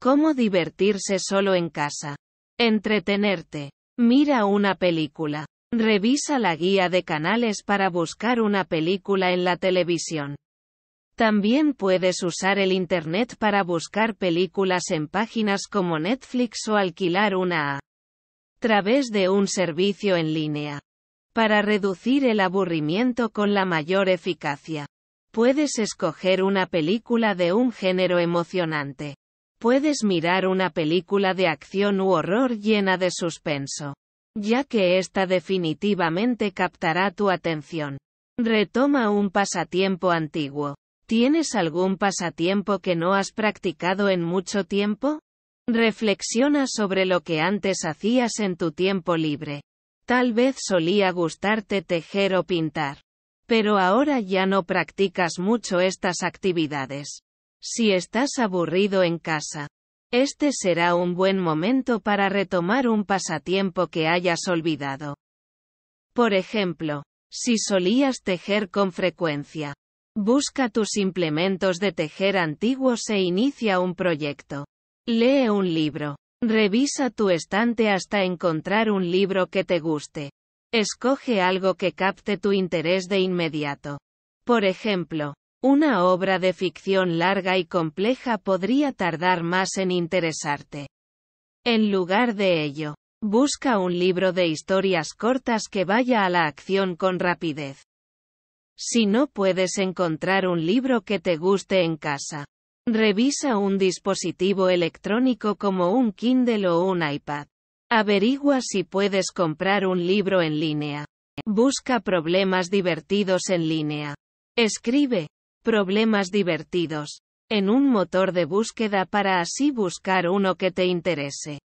Cómo divertirse solo en casa. Entretenerte. Mira una película. Revisa la guía de canales para buscar una película en la televisión. También puedes usar el Internet para buscar películas en páginas como Netflix o alquilar una a través de un servicio en línea. Para reducir el aburrimiento con la mayor eficacia, puedes escoger una película de un género emocionante puedes mirar una película de acción u horror llena de suspenso, ya que esta definitivamente captará tu atención. Retoma un pasatiempo antiguo. ¿Tienes algún pasatiempo que no has practicado en mucho tiempo? Reflexiona sobre lo que antes hacías en tu tiempo libre. Tal vez solía gustarte tejer o pintar. Pero ahora ya no practicas mucho estas actividades. Si estás aburrido en casa, este será un buen momento para retomar un pasatiempo que hayas olvidado. Por ejemplo, si solías tejer con frecuencia, busca tus implementos de tejer antiguos e inicia un proyecto. Lee un libro. Revisa tu estante hasta encontrar un libro que te guste. Escoge algo que capte tu interés de inmediato. Por ejemplo, una obra de ficción larga y compleja podría tardar más en interesarte. En lugar de ello, busca un libro de historias cortas que vaya a la acción con rapidez. Si no puedes encontrar un libro que te guste en casa, revisa un dispositivo electrónico como un Kindle o un iPad. Averigua si puedes comprar un libro en línea. Busca problemas divertidos en línea. Escribe, Problemas divertidos. En un motor de búsqueda para así buscar uno que te interese.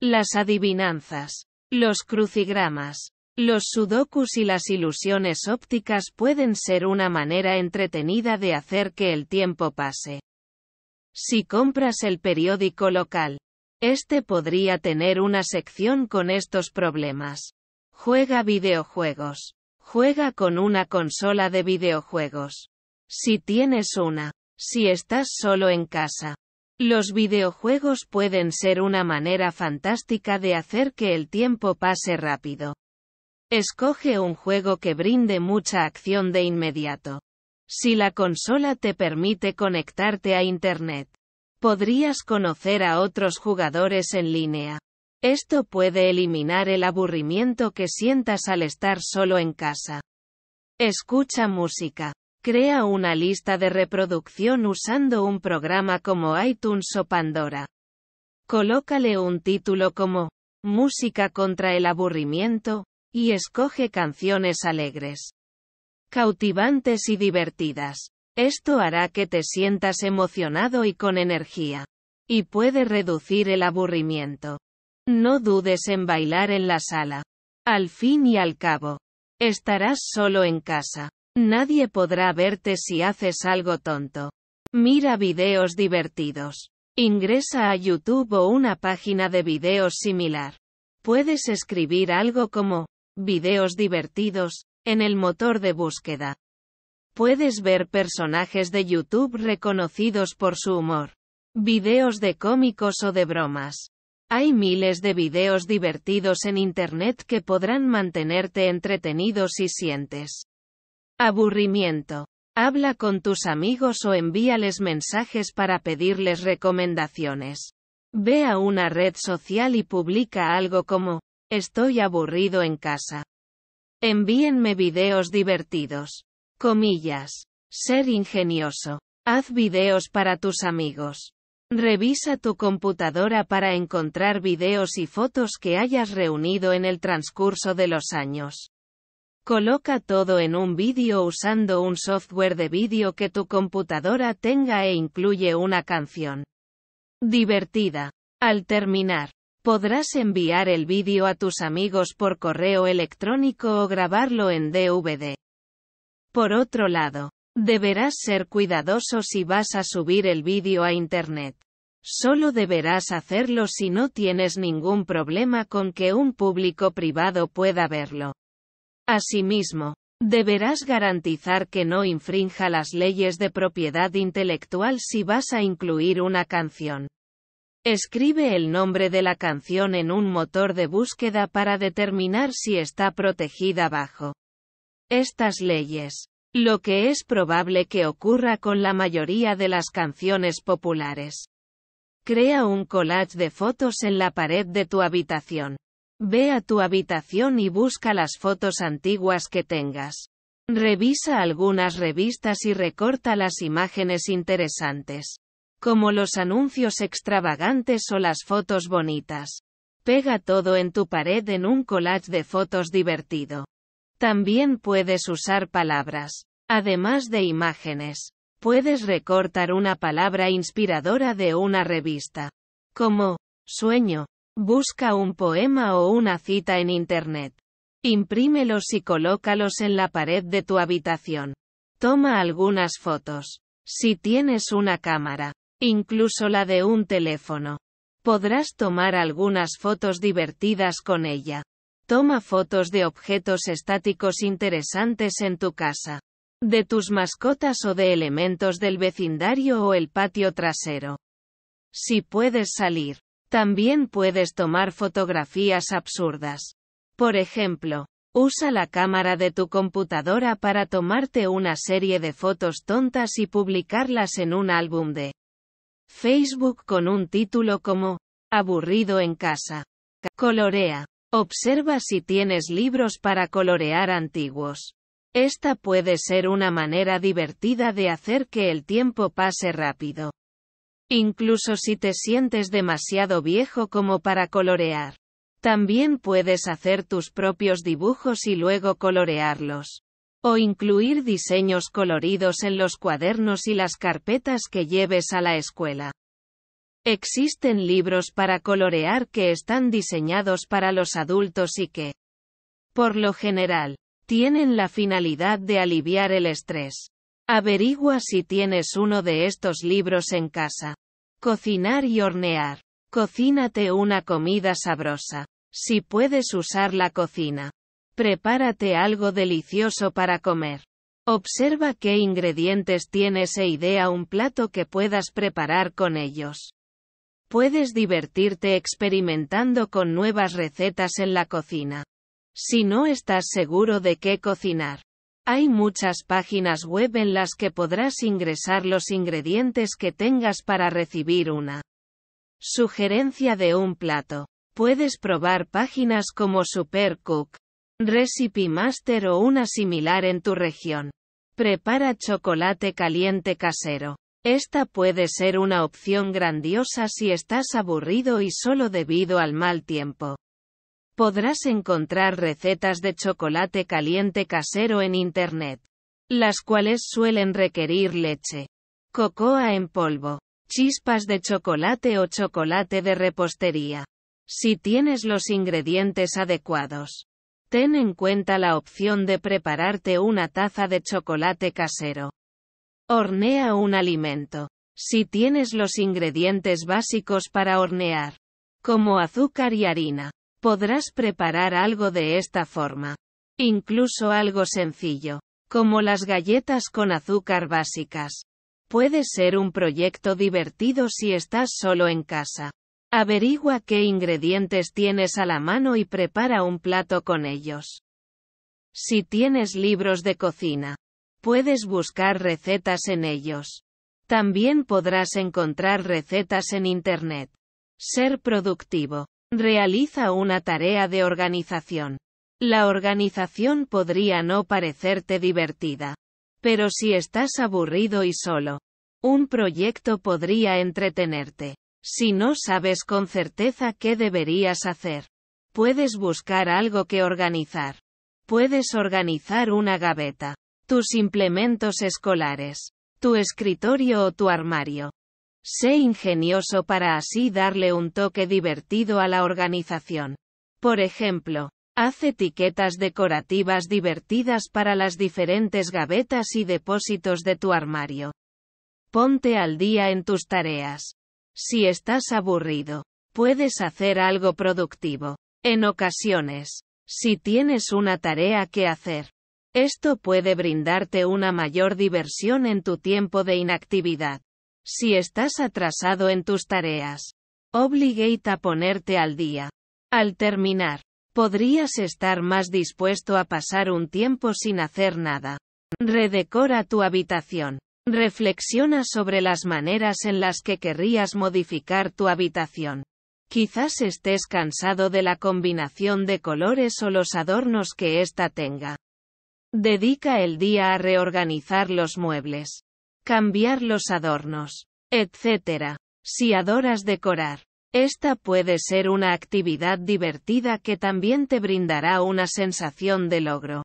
Las adivinanzas. Los crucigramas. Los sudokus y las ilusiones ópticas pueden ser una manera entretenida de hacer que el tiempo pase. Si compras el periódico local, este podría tener una sección con estos problemas. Juega videojuegos. Juega con una consola de videojuegos. Si tienes una. Si estás solo en casa. Los videojuegos pueden ser una manera fantástica de hacer que el tiempo pase rápido. Escoge un juego que brinde mucha acción de inmediato. Si la consola te permite conectarte a Internet, podrías conocer a otros jugadores en línea. Esto puede eliminar el aburrimiento que sientas al estar solo en casa. Escucha música. Crea una lista de reproducción usando un programa como iTunes o Pandora. Colócale un título como Música contra el aburrimiento, y escoge canciones alegres, cautivantes y divertidas. Esto hará que te sientas emocionado y con energía. Y puede reducir el aburrimiento. No dudes en bailar en la sala. Al fin y al cabo, estarás solo en casa. Nadie podrá verte si haces algo tonto. Mira videos divertidos. Ingresa a YouTube o una página de videos similar. Puedes escribir algo como, videos divertidos, en el motor de búsqueda. Puedes ver personajes de YouTube reconocidos por su humor. Videos de cómicos o de bromas. Hay miles de videos divertidos en Internet que podrán mantenerte entretenido si sientes Aburrimiento. Habla con tus amigos o envíales mensajes para pedirles recomendaciones. Ve a una red social y publica algo como, estoy aburrido en casa. Envíenme videos divertidos. Comillas. Ser ingenioso. Haz videos para tus amigos. Revisa tu computadora para encontrar videos y fotos que hayas reunido en el transcurso de los años. Coloca todo en un vídeo usando un software de vídeo que tu computadora tenga e incluye una canción divertida. Al terminar, podrás enviar el vídeo a tus amigos por correo electrónico o grabarlo en DVD. Por otro lado, deberás ser cuidadoso si vas a subir el vídeo a Internet. Solo deberás hacerlo si no tienes ningún problema con que un público privado pueda verlo. Asimismo, deberás garantizar que no infrinja las leyes de propiedad intelectual si vas a incluir una canción. Escribe el nombre de la canción en un motor de búsqueda para determinar si está protegida bajo estas leyes, lo que es probable que ocurra con la mayoría de las canciones populares. Crea un collage de fotos en la pared de tu habitación. Ve a tu habitación y busca las fotos antiguas que tengas. Revisa algunas revistas y recorta las imágenes interesantes. Como los anuncios extravagantes o las fotos bonitas. Pega todo en tu pared en un collage de fotos divertido. También puedes usar palabras. Además de imágenes. Puedes recortar una palabra inspiradora de una revista. Como, sueño, Busca un poema o una cita en Internet. Imprímelos y colócalos en la pared de tu habitación. Toma algunas fotos. Si tienes una cámara, incluso la de un teléfono, podrás tomar algunas fotos divertidas con ella. Toma fotos de objetos estáticos interesantes en tu casa, de tus mascotas o de elementos del vecindario o el patio trasero. Si puedes salir, también puedes tomar fotografías absurdas. Por ejemplo, usa la cámara de tu computadora para tomarte una serie de fotos tontas y publicarlas en un álbum de Facebook con un título como Aburrido en casa. Colorea. Observa si tienes libros para colorear antiguos. Esta puede ser una manera divertida de hacer que el tiempo pase rápido. Incluso si te sientes demasiado viejo como para colorear. También puedes hacer tus propios dibujos y luego colorearlos. O incluir diseños coloridos en los cuadernos y las carpetas que lleves a la escuela. Existen libros para colorear que están diseñados para los adultos y que, por lo general, tienen la finalidad de aliviar el estrés. Averigua si tienes uno de estos libros en casa. Cocinar y hornear. Cocínate una comida sabrosa. Si puedes usar la cocina. Prepárate algo delicioso para comer. Observa qué ingredientes tienes e idea un plato que puedas preparar con ellos. Puedes divertirte experimentando con nuevas recetas en la cocina. Si no estás seguro de qué cocinar, hay muchas páginas web en las que podrás ingresar los ingredientes que tengas para recibir una sugerencia de un plato. Puedes probar páginas como Supercook, Recipe Master o una similar en tu región. Prepara chocolate caliente casero. Esta puede ser una opción grandiosa si estás aburrido y solo debido al mal tiempo. Podrás encontrar recetas de chocolate caliente casero en Internet, las cuales suelen requerir leche, cocoa en polvo, chispas de chocolate o chocolate de repostería. Si tienes los ingredientes adecuados, ten en cuenta la opción de prepararte una taza de chocolate casero. Hornea un alimento. Si tienes los ingredientes básicos para hornear, como azúcar y harina, Podrás preparar algo de esta forma. Incluso algo sencillo, como las galletas con azúcar básicas. Puede ser un proyecto divertido si estás solo en casa. Averigua qué ingredientes tienes a la mano y prepara un plato con ellos. Si tienes libros de cocina, puedes buscar recetas en ellos. También podrás encontrar recetas en Internet. Ser productivo. Realiza una tarea de organización. La organización podría no parecerte divertida. Pero si estás aburrido y solo, un proyecto podría entretenerte. Si no sabes con certeza qué deberías hacer, puedes buscar algo que organizar. Puedes organizar una gaveta, tus implementos escolares, tu escritorio o tu armario. Sé ingenioso para así darle un toque divertido a la organización. Por ejemplo, haz etiquetas decorativas divertidas para las diferentes gavetas y depósitos de tu armario. Ponte al día en tus tareas. Si estás aburrido, puedes hacer algo productivo. En ocasiones, si tienes una tarea que hacer, esto puede brindarte una mayor diversión en tu tiempo de inactividad. Si estás atrasado en tus tareas, obligate a ponerte al día. Al terminar, podrías estar más dispuesto a pasar un tiempo sin hacer nada. Redecora tu habitación. Reflexiona sobre las maneras en las que querrías modificar tu habitación. Quizás estés cansado de la combinación de colores o los adornos que ésta tenga. Dedica el día a reorganizar los muebles cambiar los adornos, etc. Si adoras decorar, esta puede ser una actividad divertida que también te brindará una sensación de logro.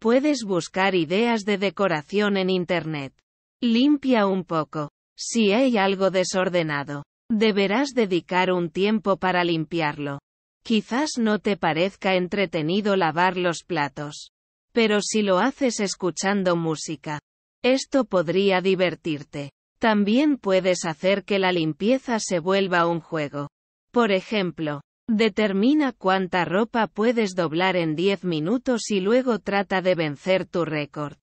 Puedes buscar ideas de decoración en Internet. Limpia un poco. Si hay algo desordenado, deberás dedicar un tiempo para limpiarlo. Quizás no te parezca entretenido lavar los platos. Pero si lo haces escuchando música, esto podría divertirte. También puedes hacer que la limpieza se vuelva un juego. Por ejemplo, determina cuánta ropa puedes doblar en 10 minutos y luego trata de vencer tu récord.